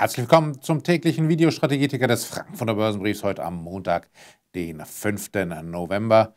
Herzlich willkommen zum täglichen Videostrategieticker des Frankfurter Börsenbriefs heute am Montag, den 5. November.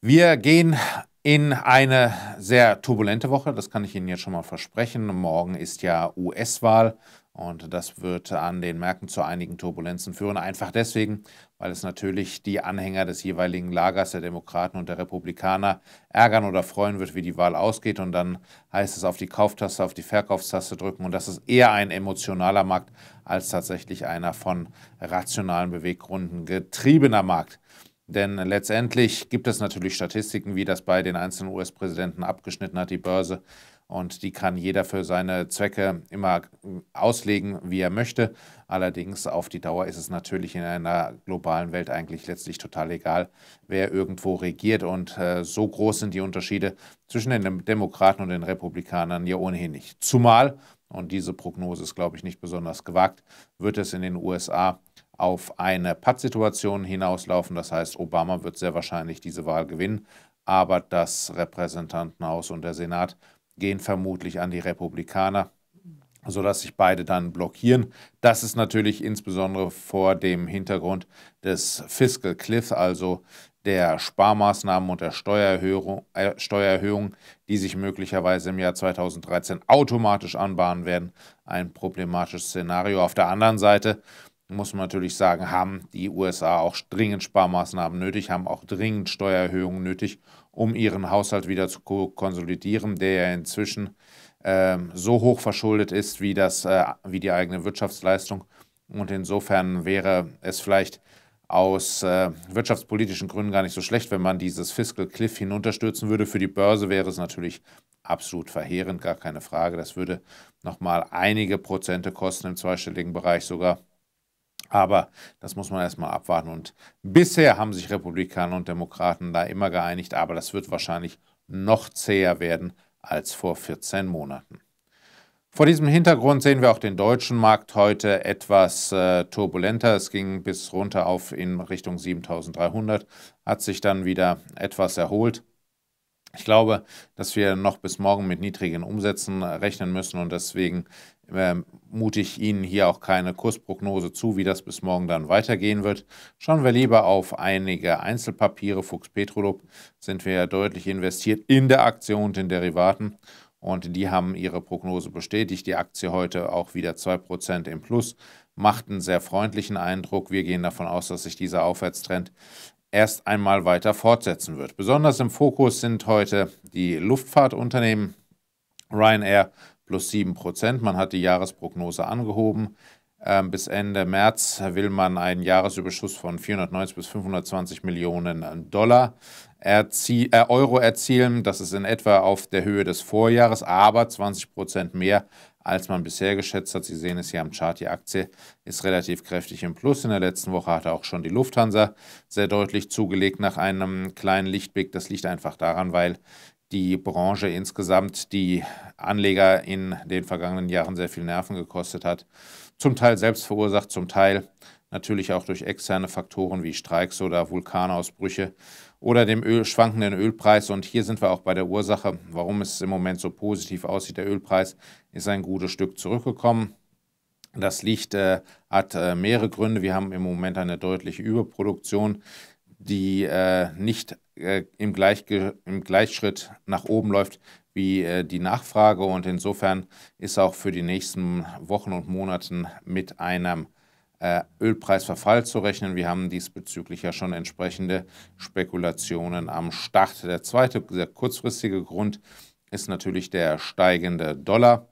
Wir gehen in eine sehr turbulente Woche, das kann ich Ihnen jetzt schon mal versprechen. Morgen ist ja US-Wahl und das wird an den Märkten zu einigen Turbulenzen führen. Einfach deswegen, weil es natürlich die Anhänger des jeweiligen Lagers der Demokraten und der Republikaner ärgern oder freuen wird, wie die Wahl ausgeht. Und dann heißt es auf die Kauftaste, auf die Verkaufstaste drücken. Und das ist eher ein emotionaler Markt als tatsächlich einer von rationalen Beweggründen getriebener Markt. Denn letztendlich gibt es natürlich Statistiken, wie das bei den einzelnen US-Präsidenten abgeschnitten hat, die Börse und die kann jeder für seine Zwecke immer auslegen, wie er möchte. Allerdings auf die Dauer ist es natürlich in einer globalen Welt eigentlich letztlich total egal, wer irgendwo regiert und äh, so groß sind die Unterschiede zwischen den Demokraten und den Republikanern ja ohnehin nicht. Zumal, und diese Prognose ist, glaube ich, nicht besonders gewagt, wird es in den USA auf eine Pattsituation hinauslaufen. Das heißt, Obama wird sehr wahrscheinlich diese Wahl gewinnen, aber das Repräsentantenhaus und der Senat gehen vermutlich an die Republikaner, sodass sich beide dann blockieren. Das ist natürlich insbesondere vor dem Hintergrund des Fiscal Cliff, also der Sparmaßnahmen und der Steuererhöhung, äh, Steuererhöhung, die sich möglicherweise im Jahr 2013 automatisch anbahnen werden, ein problematisches Szenario. Auf der anderen Seite muss man natürlich sagen, haben die USA auch dringend Sparmaßnahmen nötig, haben auch dringend Steuererhöhungen nötig, um ihren Haushalt wieder zu konsolidieren, der ja inzwischen äh, so hoch verschuldet ist wie, das, äh, wie die eigene Wirtschaftsleistung. Und insofern wäre es vielleicht aus äh, wirtschaftspolitischen Gründen gar nicht so schlecht, wenn man dieses Fiscal Cliff hinunterstürzen würde. Für die Börse wäre es natürlich absolut verheerend, gar keine Frage. Das würde nochmal einige Prozente kosten im zweistelligen Bereich sogar. Aber das muss man erstmal abwarten. Und bisher haben sich Republikaner und Demokraten da immer geeinigt, aber das wird wahrscheinlich noch zäher werden als vor 14 Monaten. Vor diesem Hintergrund sehen wir auch den deutschen Markt heute etwas äh, turbulenter. Es ging bis runter auf in Richtung 7300, hat sich dann wieder etwas erholt. Ich glaube, dass wir noch bis morgen mit niedrigen Umsätzen äh, rechnen müssen und deswegen äh, mute ich Ihnen hier auch keine Kursprognose zu, wie das bis morgen dann weitergehen wird. Schauen wir lieber auf einige Einzelpapiere. Fuchs Petrolub sind wir ja deutlich investiert in der Aktie und in Derivaten und die haben ihre Prognose bestätigt. Die Aktie heute auch wieder 2% im Plus, macht einen sehr freundlichen Eindruck. Wir gehen davon aus, dass sich dieser Aufwärtstrend erst einmal weiter fortsetzen wird. Besonders im Fokus sind heute die Luftfahrtunternehmen Ryanair plus 7 Prozent. Man hat die Jahresprognose angehoben. Ähm, bis Ende März will man einen Jahresüberschuss von 490 bis 520 Millionen äh, Dollar erzie äh Euro erzielen. Das ist in etwa auf der Höhe des Vorjahres, aber 20 Prozent mehr, als man bisher geschätzt hat. Sie sehen es hier am Chart, die Aktie ist relativ kräftig im Plus. In der letzten Woche hatte auch schon die Lufthansa sehr deutlich zugelegt nach einem kleinen Lichtblick. Das liegt einfach daran, weil die Branche insgesamt die Anleger in den vergangenen Jahren sehr viel Nerven gekostet hat zum Teil selbst verursacht, zum Teil natürlich auch durch externe Faktoren wie Streiks oder Vulkanausbrüche oder dem Öl, schwankenden Ölpreis. Und hier sind wir auch bei der Ursache, warum es im Moment so positiv aussieht. Der Ölpreis ist ein gutes Stück zurückgekommen. Das liegt, äh, hat äh, mehrere Gründe. Wir haben im Moment eine deutliche Überproduktion, die äh, nicht äh, im, im Gleichschritt nach oben läuft wie äh, die Nachfrage. Und insofern ist auch für die nächsten Wochen und Monaten mit einem äh, Ölpreisverfall zu rechnen. Wir haben diesbezüglich ja schon entsprechende Spekulationen am Start. Der zweite, sehr kurzfristige Grund ist natürlich der steigende Dollar.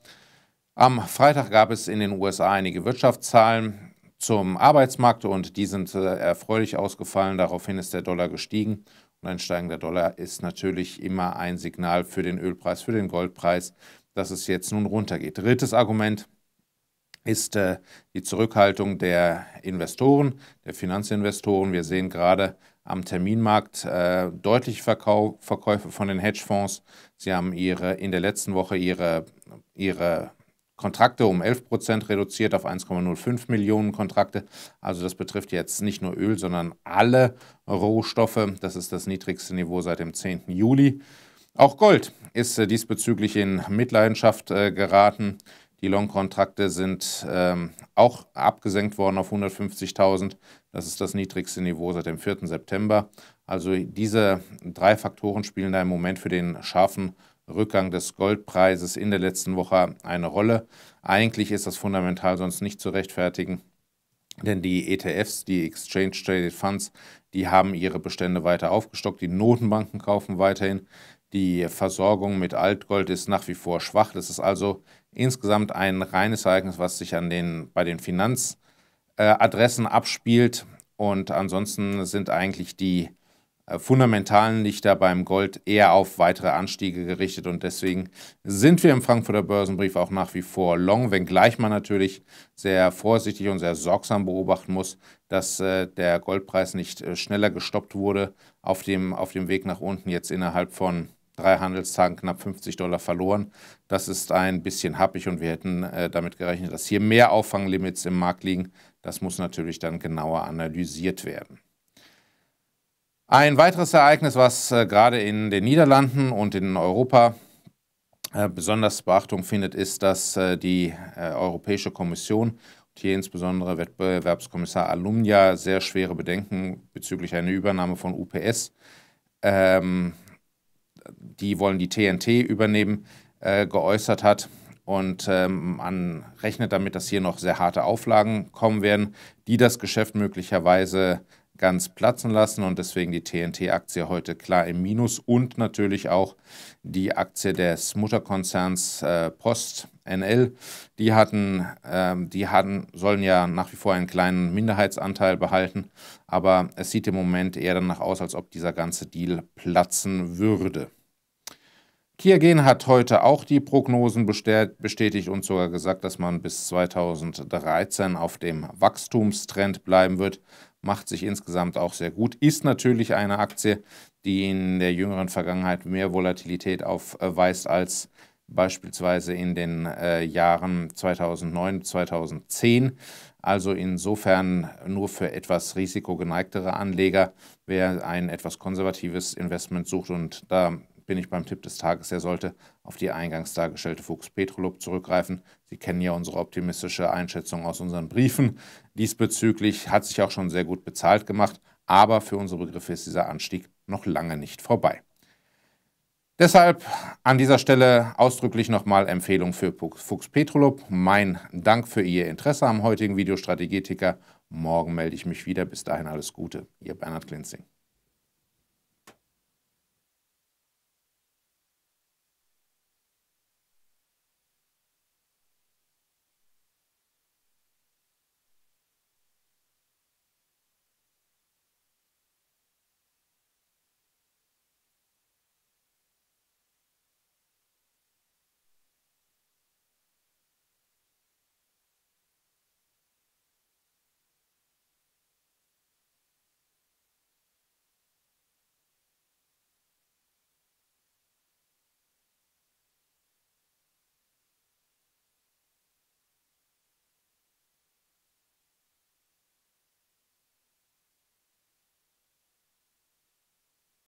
Am Freitag gab es in den USA einige Wirtschaftszahlen zum Arbeitsmarkt und die sind äh, erfreulich ausgefallen. Daraufhin ist der Dollar gestiegen und ein steigender Dollar ist natürlich immer ein Signal für den Ölpreis, für den Goldpreis, dass es jetzt nun runtergeht. Drittes Argument ist äh, die Zurückhaltung der Investoren, der Finanzinvestoren. Wir sehen gerade am Terminmarkt äh, deutliche Verkäufe von den Hedgefonds. Sie haben ihre, in der letzten Woche ihre, ihre Kontrakte um 11 Prozent reduziert auf 1,05 Millionen Kontrakte. Also das betrifft jetzt nicht nur Öl, sondern alle Rohstoffe. Das ist das niedrigste Niveau seit dem 10. Juli. Auch Gold ist äh, diesbezüglich in Mitleidenschaft äh, geraten. Die Long-Kontrakte sind ähm, auch abgesenkt worden auf 150.000. Das ist das niedrigste Niveau seit dem 4. September. Also diese drei Faktoren spielen da im Moment für den scharfen Rückgang des Goldpreises in der letzten Woche eine Rolle. Eigentlich ist das fundamental sonst nicht zu rechtfertigen, denn die ETFs, die Exchange Traded Funds, die haben ihre Bestände weiter aufgestockt. Die Notenbanken kaufen weiterhin. Die Versorgung mit Altgold ist nach wie vor schwach. Das ist also insgesamt ein reines Ereignis, was sich an den, bei den Finanzadressen äh, abspielt. Und ansonsten sind eigentlich die äh, fundamentalen Lichter beim Gold eher auf weitere Anstiege gerichtet und deswegen sind wir im Frankfurter Börsenbrief auch nach wie vor long, wenngleich man natürlich sehr vorsichtig und sehr sorgsam beobachten muss, dass äh, der Goldpreis nicht äh, schneller gestoppt wurde auf dem, auf dem Weg nach unten jetzt innerhalb von drei Handelstagen knapp 50 Dollar verloren. Das ist ein bisschen happig und wir hätten äh, damit gerechnet, dass hier mehr Auffanglimits im Markt liegen. Das muss natürlich dann genauer analysiert werden. Ein weiteres Ereignis, was äh, gerade in den Niederlanden und in Europa äh, besonders Beachtung findet, ist, dass äh, die äh, Europäische Kommission und hier insbesondere Wettbewerbskommissar Alumnia sehr schwere Bedenken bezüglich einer Übernahme von UPS ähm, die wollen die TNT übernehmen, äh, geäußert hat. Und ähm, man rechnet damit, dass hier noch sehr harte Auflagen kommen werden, die das Geschäft möglicherweise ganz platzen lassen und deswegen die TNT-Aktie heute klar im Minus und natürlich auch die Aktie des Mutterkonzerns äh, Post NL. Die hatten, ähm, die hatten, sollen ja nach wie vor einen kleinen Minderheitsanteil behalten, aber es sieht im Moment eher danach aus, als ob dieser ganze Deal platzen würde. Kiergen hat heute auch die Prognosen bestätigt und sogar gesagt, dass man bis 2013 auf dem Wachstumstrend bleiben wird macht sich insgesamt auch sehr gut. Ist natürlich eine Aktie, die in der jüngeren Vergangenheit mehr Volatilität aufweist als beispielsweise in den äh, Jahren 2009, 2010. Also insofern nur für etwas risikogeneigtere Anleger, wer ein etwas konservatives Investment sucht und da bin ich beim Tipp des Tages. Er sollte auf die eingangs dargestellte Fuchs Petrolub zurückgreifen. Sie kennen ja unsere optimistische Einschätzung aus unseren Briefen. Diesbezüglich hat sich auch schon sehr gut bezahlt gemacht, aber für unsere Begriffe ist dieser Anstieg noch lange nicht vorbei. Deshalb an dieser Stelle ausdrücklich nochmal Empfehlung für Fuchs Petrolub. Mein Dank für Ihr Interesse am heutigen Video Strategieticker. Morgen melde ich mich wieder. Bis dahin alles Gute. Ihr Bernhard Klinzing.